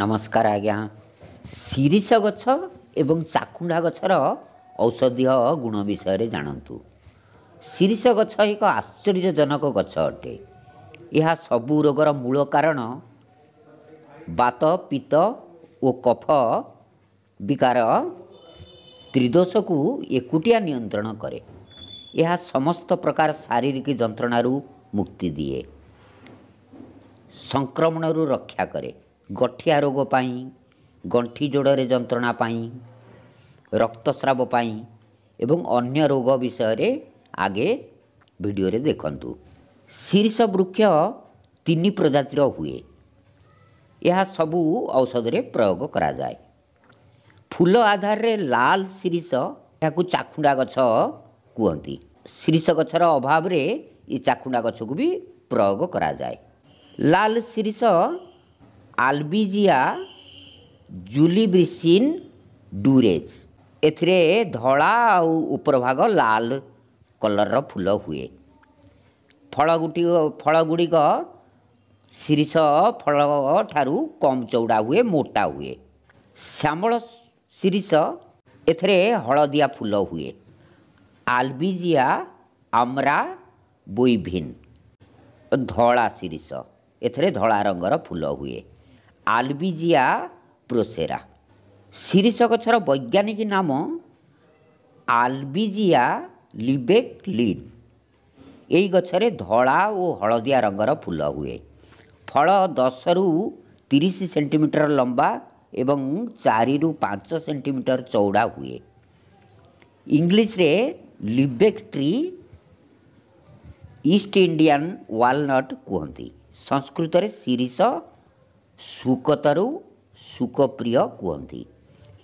ନମସ୍କାର ଆଜ୍ଞା ଶିରିଷ ଗଛ ଏବଂ ଚାକୁଣ୍ଡା ଗଛର ଔଷଧୀୟ ଗୁଣ ବିଷୟରେ ଜାଣନ୍ତୁ ଶିରିଷ ଗଛ ଏକ ଆଶ୍ଚର୍ଯ୍ୟଜନକ ଗଛ ଅଟେ ଏହା ସବୁ ରୋଗର ମୂଳ କାରଣ ବାତ ପିତ ଓ କଫ ବିକାର ତ୍ରିଦୋଷକୁ ଏକୁଟିଆ ନିୟନ୍ତ୍ରଣ କରେ ଏହା ସମସ୍ତ ପ୍ରକାର ଶାରୀରିକ ଯନ୍ତ୍ରଣାରୁ ମୁକ୍ତି ଦିଏ ସଂକ୍ରମଣରୁ ରକ୍ଷା କରେ ଗଠିଆ ରୋଗ ପାଇଁ ଗଣ୍ଠି ଯୋଡ଼ରେ ଯନ୍ତ୍ରଣା ପାଇଁ ରକ୍ତସ୍ରାବ ପାଇଁ ଏବଂ ଅନ୍ୟ ରୋଗ ବିଷୟରେ ଆଗେ ଭିଡ଼ିଓରେ ଦେଖନ୍ତୁ ଶୀର୍ଷ ବୃକ୍ଷ ତିନି ପ୍ରଜାତିର ହୁଏ ଏହା ସବୁ ଔଷଧରେ ପ୍ରୟୋଗ କରାଯାଏ ଫୁଲ ଆଧାରରେ ଲାଲ ଶୀର୍ଷ ଏହାକୁ ଚାଖୁଣ୍ଡା ଗଛ କୁହନ୍ତି ଶୀର୍ଷ ଗଛର ଅଭାବରେ ଏ ଚାଖୁଣ୍ଡା ଗଛକୁ ବି ପ୍ରୟୋଗ କରାଯାଏ ଲାଲ ଶୀର୍ଷ ଆଲବିଜିଆ ଜୁଲିବ୍ରିସିନ୍ ଡୁରେଜ୍ ଏଥିରେ ଧଳା ଆଉ ଉପରଭାଗ ଲାଲ କଲର୍ର ଫୁଲ ହୁଏ ଫଳ ଫଳଗୁଟି ଫଳଗୁଡ଼ିକ ଶୀର୍ଷ ଫଳ ଠାରୁ କମ୍ ଚଉଡ଼ା ହୁଏ ମୋଟା ହୁଏ ଶ୍ୟାମଳ ଶୀର୍ଷ ଏଥିରେ ହଳଦିଆ ଫୁଲ ହୁଏ ଆଲବିଜିଆ ଆମ୍ରା ବୋଇଭିନ୍ ଧଳା ଶୀର୍ଷ ଏଥିରେ ଧଳା ରଙ୍ଗର ଫୁଲ ହୁଏ ଆଲବିଜିଆ ପ୍ରୋସେରା ଶିରିଷ ଗଛର ବୈଜ୍ଞାନିକ ନାମ ଆଲବିଜିଆ ଲିବେକ୍ ଲିନ୍ ଏହି ଗଛରେ ଧଳା ଓ ହଳଦିଆ ରଙ୍ଗର ଫୁଲ ହୁଏ ଫଳ ଦଶରୁ ତିରିଶ ସେଣ୍ଟିମିଟର ଲମ୍ବା ଏବଂ ଚାରିରୁ ପାଞ୍ଚ ସେଣ୍ଟିମିଟର ଚଉଡ଼ା ହୁଏ ଇଂଲିଶରେ lebbeck tree east Indian walnut କୁହନ୍ତି ସଂସ୍କୃତରେ ଶିରିଷ ସୁକତରୁ ସୁକପ୍ରିୟ କୁହନ୍ତି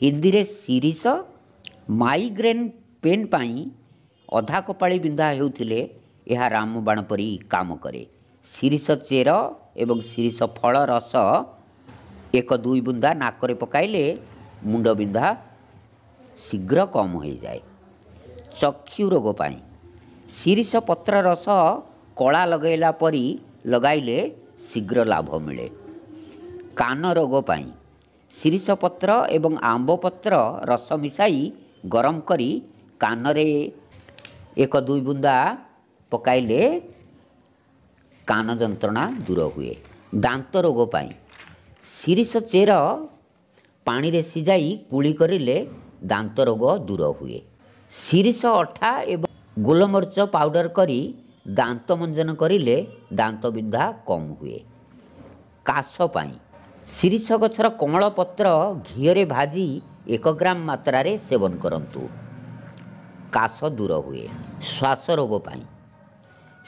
ହିନ୍ଦୀରେ ଶିରିଷ ମାଇଗ୍ରେନ୍ ପେନ୍ ପାଇଁ ଅଧା କପାଳି ବିନ୍ଧା ହେଉଥିଲେ ଏହା ରାମବାଣ ପରି କାମ କରେ ଶିରିଷ ଚେର ଏବଂ ଶିରିଷ ଫଳ ରସ ଏକ ଦୁଇ ବୁନ୍ଦା ନାକରେ ପକାଇଲେ ମୁଣ୍ଡ ବିନ୍ଧା ଶୀଘ୍ର କମ୍ ହୋଇଯାଏ ଚକ୍ଷୁ ରୋଗ ପାଇଁ ଶିରିଷ ପତ୍ର ରସ କଳା ଲଗାଇଲା ପରି ଲଗାଇଲେ ଶୀଘ୍ର ଲାଭ ମିଳେ କାନ ରୋଗ ପାଇଁ ଶିରିଷ ପତ୍ର ଏବଂ ଆମ୍ବ ପତ୍ର ରସ ମିଶାଇ ଗରମ କରି କାନରେ ଏକ ଦୁଇ ବୁନ୍ଦା ପକାଇଲେ କାନ ଯନ୍ତ୍ରଣା ଦୂର ହୁଏ ଦାନ୍ତ ରୋଗ ପାଇଁ ଶିରିଷ ଚେର ପାଣିରେ ସିଝାଇ କୁଳି କରିଲେ ଦାନ୍ତ ରୋଗ ଦୂର ହୁଏ ଶିରିଷ ଅଠା ଏବଂ ଗୋଲମରିଚ ପାଉଡ଼ର କରି ଦାନ୍ତ ମଞ୍ଜନ କରିଲେ ଦାନ୍ତ ବିନ୍ଧା କମ୍ ହୁଏ କାଶ ପାଇଁ ଶିରିଷ ଗଛର କମଳ ପତ୍ର ଘିଅରେ ଭାଜି ଏକ ଗ୍ରାମ ମାତ୍ରାରେ ସେବନ କରନ୍ତୁ କାଶ ଦୂର ହୁଏ ଶ୍ୱାସ ରୋଗ ପାଇଁ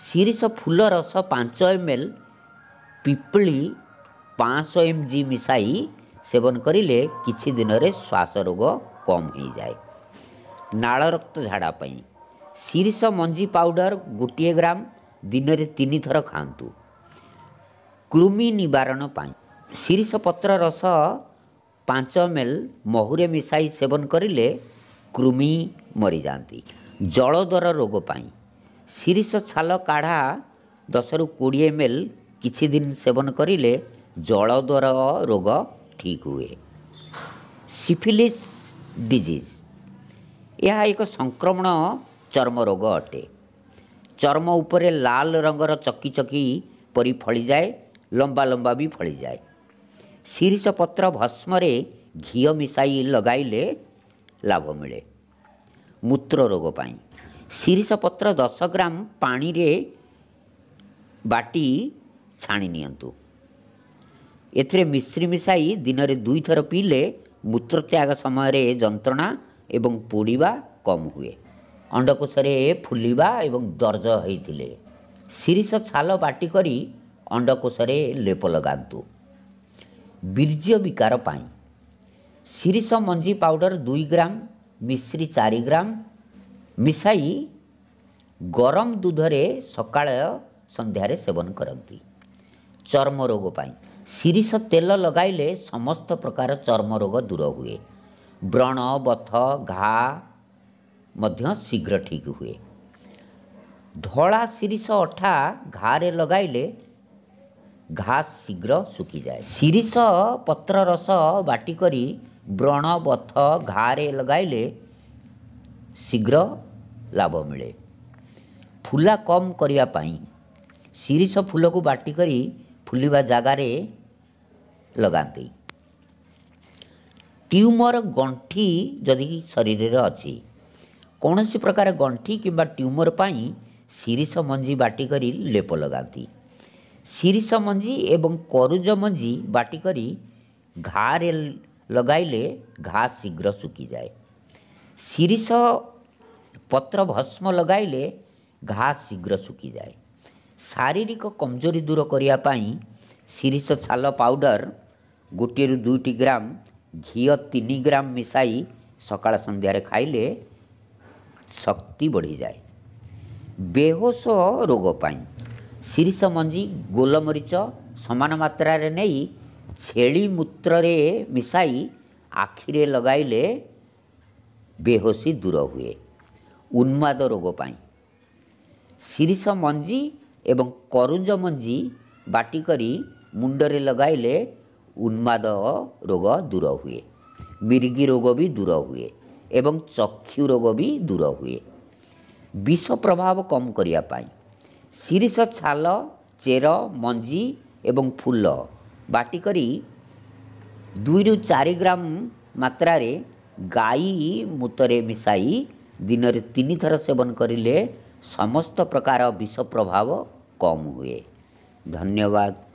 ଶିରିଷ ଫୁଲ ରସ ପାଞ୍ଚ ଏମ୍ ଏଲ୍ ପିପଳି ପାଞ୍ଚଶହ ଏମ୍ ଜି ମିଶାଇ ସେବନ କରିଲେ କିଛି ଦିନରେ ଶ୍ୱାସ ରୋଗ କମ୍ ହୋଇଯାଏ ନାଳ ରକ୍ତ ଝାଡ଼ା ପାଇଁ ଶିରିଷ ମଞ୍ଜି ପାଉଡ଼ର ଗୋଟିଏ ଗ୍ରାମ ଦିନରେ ତିନିଥର ଖାଆନ୍ତୁ କୃମି ନିବାରଣ ପାଇଁ ଶିରିଷ ପତ୍ର ରସ ପାଞ୍ଚ ଏମ୍ ଏଲ୍ ମହୁରେ ମିଶାଇ ସେବନ କରିଲେ କୃମି ମରିଯାଆନ୍ତି ଜଳଦର ରୋଗ ପାଇଁ ଶିରିଷ ଛାଲ କାଢ଼ା ଦଶରୁ କୋଡ଼ିଏ ଏମ୍ ଏଲ୍ କିଛି ଦିନ ସେବନ କରିଲେ ଜଳଦର ରୋଗ ଠିକ୍ ହୁଏ ସିଫିଲିସ୍ ଡିଜିଜ୍ ଏହା ଏକ ସଂକ୍ରମଣ ଚର୍ମ ରୋଗ ଅଟେ ଚର୍ମ ଉପରେ ଲାଲ ରଙ୍ଗର ଚକି ଚକି ପରି ଫଳିଯାଏ ଲମ୍ବା ଲମ୍ବା ବି ଫଳିଯାଏ ଶିରିଷ ପତ୍ର ଭସ୍ମରେ ଘିଅ ମିଶାଇ ଲଗାଇଲେ ଲାଭ ମିଳେ ମୂତ୍ର ରୋଗ ପାଇଁ ଶିରିଷ ପତ୍ର ଦଶ ଗ୍ରାମ ପାଣିରେ ବାଟି ଛାଣି ନିଅନ୍ତୁ ଏଥିରେ ମିଶ୍ରି ମିଶାଇ ଦିନରେ ଦୁଇଥର ପିଇଲେ ମୂତ୍ର ତ୍ୟାଗ ସମୟରେ ଯନ୍ତ୍ରଣା ଏବଂ ପୋଡ଼ିବା କମ୍ ହୁଏ ଅଣ୍ଡକୋଷରେ ଫୁଲିବା ଏବଂ ଦରଜ ହୋଇଥିଲେ ଶିରିଷ ଛାଲ ବାଟି କରି ଅଣ୍ଡକୋଷରେ ଲେପ ଲଗାନ୍ତୁ ବୀର୍ଯ୍ୟ ବିକାର ପାଇଁ ଶିରିଷ ମଞ୍ଜି ପାଉଡ଼ର ଦୁଇ ଗ୍ରାମ ମିଶ୍ରି ଚାରି ଗ୍ରାମ ମିଶାଇ ଗରମ ଦୁଧରେ ସକାଳ ସନ୍ଧ୍ୟାରେ ସେବନ କରନ୍ତି ଚର୍ମ ରୋଗ ପାଇଁ ଶିରିଷ ତେଲ ଲଗାଇଲେ ସମସ୍ତ ପ୍ରକାର ଚର୍ମ ରୋଗ ଦୂର ହୁଏ ବ୍ରଣ ବଥ ଘା ମଧ୍ୟ ଶୀଘ୍ର ଠିକ୍ ହୁଏ ଧଳା ଶିରିଷ ଅଠା ଘାରେ ଲଗାଇଲେ ଘାସ ଶୀଘ୍ର ଶୁଖିଯାଏ ଶିରିଷ ପତ୍ର ରସ ବାଟିକରି ବ୍ରଣ ବଥ ଘାରେ ଲଗାଇଲେ ଶୀଘ୍ର ଲାଭ ମିଳେ ଫୁଲା କମ୍ କରିବା ପାଇଁ ଶିରିଷ ଫୁଲକୁ ବାଟିକରି ଫୁଲିବା ଜାଗାରେ ଲଗାନ୍ତି ଟ୍ୟୁମର ଗଣ୍ଠି ଯଦି ଶରୀରରେ ଅଛି କୌଣସି ପ୍ରକାର ଗଣ୍ଠି କିମ୍ବା ଟ୍ୟୁମର ପାଇଁ ଶିରିଷ ମଞ୍ଜି ବାଟିକରି ଲେପ ଲଗାନ୍ତି শিরিষ মঞ্জি এবং করুজ মঞ্জি বাটি করি ঘাড়ে লগাইলে ঘা শীঘ্র শুকিযায় শিরিষ পত্র ভস্ম লগাইলে ঘা শীঘ্র শুকিযায় ଶାରୀରିକ କମଜୋରି ଦୂର କରିବା ପାଇଁ ଶିରିଷ ଛାଲ ପାଉଡ଼ର ଗୋଟିଏରୁ ଦୁଇଟି ଗ୍ରାମ ଘିଅ ତିନି ଗ୍ରାମ ମିଶାଇ ସକାଳ ସନ୍ଧ୍ୟାରେ ଖାଇଲେ ଶକ୍ତି ବଢ଼ିଯାଏ ବେହୋସ ରୋଗ ପାଇଁ ଶିରିଷ ମଞ୍ଜି ଗୋଲମରିଚ ସମାନ ମାତ୍ରାରେ ନେଇ ଛେଳି ମୂତ୍ରରେ ମିଶାଇ ଆଖିରେ ଲଗାଇଲେ ବେହୋସି ଦୂର ହୁଏ ଉନ୍ମାଦ ରୋଗ ପାଇଁ ଶିରିଷ ମଞ୍ଜି ଏବଂ କରୁଞ୍ଜ ମଞ୍ଜି ବାଟିକରି ମୁଣ୍ଡରେ ଲଗାଇଲେ ଉନ୍ମାଦ ରୋଗ ଦୂର ହୁଏ ମିର୍ଗି ରୋଗ ବି ଦୂର ହୁଏ ଏବଂ ଚକ୍ଷୁ ରୋଗ ବି ଦୂର ହୁଏ ବିଷ ପ୍ରଭାବ କମ୍ କରିବା ପାଇଁ ଶିରିଷ ଛାଲ ଚେର ମଞ୍ଜି ଏବଂ ଫୁଲ ବାଟିକରି ଦୁଇରୁ ଚାରି ଗ୍ରାମ ମାତ୍ରାରେ ଗାଈ ମୁତରେ ମିଶାଇ ଦିନରେ ତିନିଥର ସେବନ କରିଲେ ସମସ୍ତ ପ୍ରକାର ବିଷ ପ୍ରଭାବ କମ୍ ହୁଏ ଧନ୍ୟବାଦ